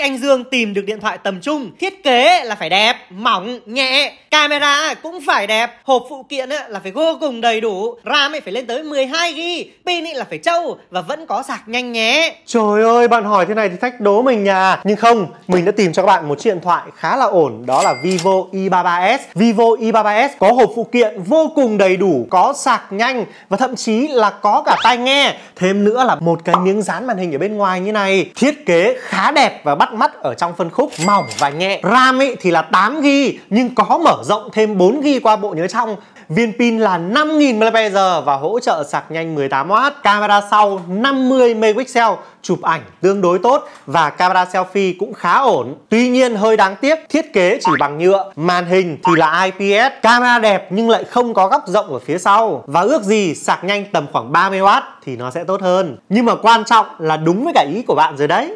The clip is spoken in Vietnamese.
anh Dương tìm được điện thoại tầm trung thiết kế là phải đẹp mỏng nhẹ camera cũng phải đẹp hộp phụ kiện là phải vô cùng đầy đủ ram phải lên tới 12 g pin là phải trâu và vẫn có sạc nhanh nhé trời ơi bạn hỏi thế này thì thách đố mình nhà nhưng không mình đã tìm cho các bạn một chiếc điện thoại khá là ổn đó là Vivo i33s Vivo i33s có hộp phụ kiện vô cùng đầy đủ có sạc nhanh và thậm chí là có cả tai nghe thêm nữa là một cái miếng dán màn hình ở bên ngoài như này thiết kế khá đẹp và bắt bắt mắt ở trong phân khúc mỏng và nhẹ RAM ấy thì là 8GB nhưng có mở rộng thêm 4GB qua bộ nhớ trong Viên pin là 5000 mAh và hỗ trợ sạc nhanh 18W Camera sau 50 megapixel chụp ảnh tương đối tốt và camera selfie cũng khá ổn Tuy nhiên hơi đáng tiếc thiết kế chỉ bằng nhựa Màn hình thì là IPS Camera đẹp nhưng lại không có góc rộng ở phía sau Và ước gì sạc nhanh tầm khoảng 30W thì nó sẽ tốt hơn Nhưng mà quan trọng là đúng với cả ý của bạn rồi đấy